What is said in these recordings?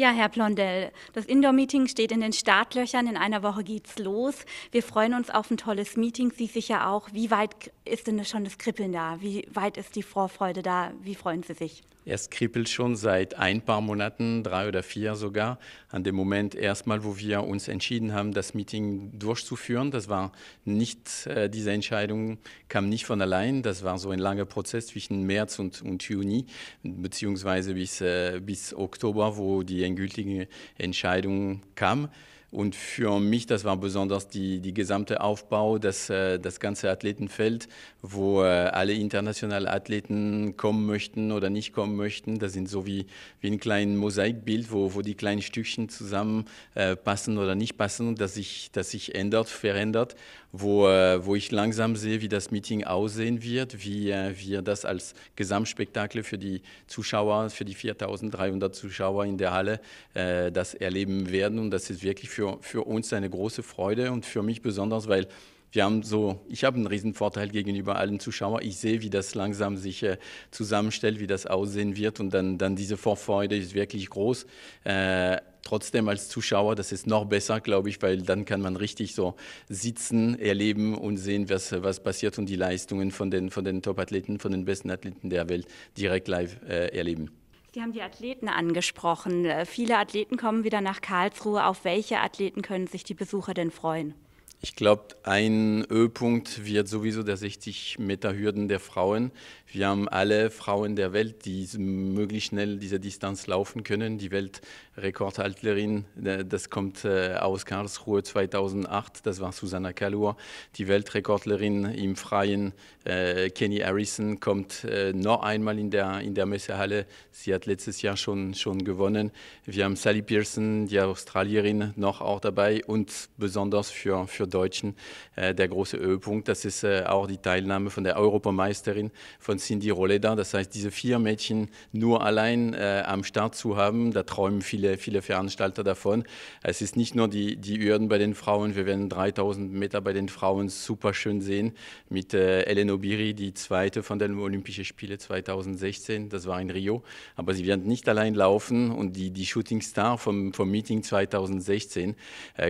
Ja, Herr Blondell, das Indoor-Meeting steht in den Startlöchern. In einer Woche geht's los. Wir freuen uns auf ein tolles Meeting, Sie sicher auch. Wie weit ist denn schon das Kribbeln da? Wie weit ist die Vorfreude da? Wie freuen Sie sich? Es kribbelt schon seit ein paar Monaten, drei oder vier sogar, an dem Moment erstmal, wo wir uns entschieden haben, das Meeting durchzuführen. Das war nicht, äh, diese Entscheidung kam nicht von allein. Das war so ein langer Prozess zwischen März und, und Juni, beziehungsweise bis, äh, bis Oktober, wo die endgültige Entscheidung kam. Und für mich, das war besonders die, die gesamte Aufbau, das, äh, das ganze Athletenfeld, wo äh, alle internationalen Athleten kommen möchten oder nicht kommen möchten. Das sind so wie, wie ein kleines Mosaikbild, wo, wo die kleinen Stückchen zusammen äh, passen oder nicht passen dass sich, das sich ändert, verändert, wo, wo ich langsam sehe, wie das Meeting aussehen wird, wie wir das als Gesamtspektakel für die Zuschauer, für die 4300 Zuschauer in der Halle, das erleben werden. Und das ist wirklich für für, für uns eine große Freude und für mich besonders, weil wir haben so, ich habe einen Riesenvorteil gegenüber allen Zuschauern. Ich sehe, wie das langsam sich äh, zusammenstellt, wie das aussehen wird und dann, dann diese Vorfreude ist wirklich groß. Äh, trotzdem als Zuschauer, das ist noch besser, glaube ich, weil dann kann man richtig so sitzen, erleben und sehen, was, was passiert und die Leistungen von den, von den Top-Athleten, von den besten Athleten der Welt direkt live äh, erleben. Sie haben die Athleten angesprochen. Äh, viele Athleten kommen wieder nach Karlsruhe. Auf welche Athleten können sich die Besucher denn freuen? Ich glaube, ein Ölpunkt wird sowieso der 60-Meter-Hürden der Frauen. Wir haben alle Frauen der Welt, die möglichst schnell diese Distanz laufen können. Die Weltrekordhaltlerin, das kommt äh, aus Karlsruhe 2008, das war Susanna Kalur. Die Weltrekordlerin im Freien, äh, Kenny Harrison, kommt äh, noch einmal in der, in der Messehalle. Sie hat letztes Jahr schon, schon gewonnen. Wir haben Sally Pearson, die Australierin, noch auch dabei und besonders für, für Deutschen äh, der große Höhepunkt. Das ist äh, auch die Teilnahme von der Europameisterin von Cindy Roleda. Das heißt, diese vier Mädchen nur allein äh, am Start zu haben, da träumen viele, viele Veranstalter davon. Es ist nicht nur die, die Hürden bei den Frauen. Wir werden 3000 Meter bei den Frauen super schön sehen mit Elena Obiri, die zweite von den Olympischen Spielen 2016. Das war in Rio. Aber sie werden nicht allein laufen und die, die Shooting Star vom, vom Meeting 2016,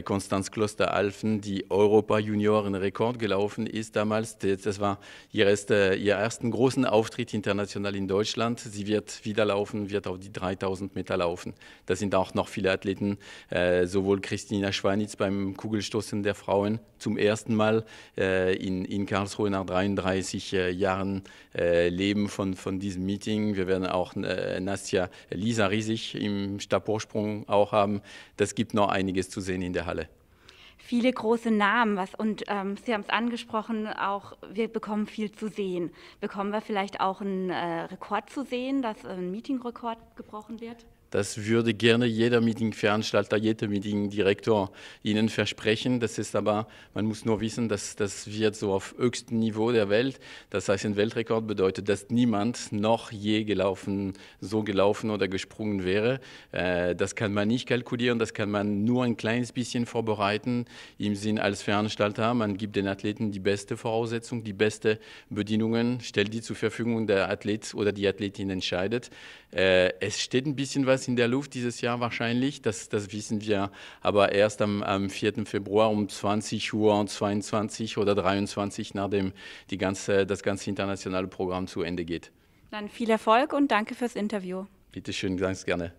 Konstanz Kloster-Alfen, die Europa-Junioren-Rekord gelaufen ist damals. Das war ihr, erste, ihr ersten großen Auftritt international in Deutschland. Sie wird wieder laufen, wird auf die 3000 Meter laufen. Da sind auch noch viele Athleten, äh, sowohl Christina Schweinitz beim Kugelstoßen der Frauen zum ersten Mal äh, in, in Karlsruhe nach 33 äh, Jahren Leben von, von diesem Meeting. Wir werden auch Nastja Lisa Riesig im Stabhochsprung auch haben. Das gibt noch einiges zu sehen in der Halle viele große Namen. Was, und ähm, Sie haben es angesprochen, auch wir bekommen viel zu sehen. Bekommen wir vielleicht auch einen äh, Rekord zu sehen, dass ein Meeting-Rekord gebrochen wird? Das würde gerne jeder Meetingveranstalter, jeder Meetingdirektor Ihnen versprechen. Das ist aber, man muss nur wissen, dass das wird so auf höchstem Niveau der Welt. Das heißt, ein Weltrekord bedeutet, dass niemand noch je gelaufen, so gelaufen oder gesprungen wäre. Äh, das kann man nicht kalkulieren, das kann man nur ein kleines bisschen vorbereiten. Im Sinn als Veranstalter, man gibt den Athleten die beste Voraussetzung, die beste Bedingungen, stellt die zur Verfügung, der Athlet oder die Athletin entscheidet. Äh, es steht ein bisschen was was in der Luft dieses Jahr wahrscheinlich, das, das wissen wir aber erst am, am 4. Februar um 20 Uhr, 22 oder 23, nachdem die ganze, das ganze internationale Programm zu Ende geht. Dann viel Erfolg und danke fürs Interview. Bitte schön, ganz gerne.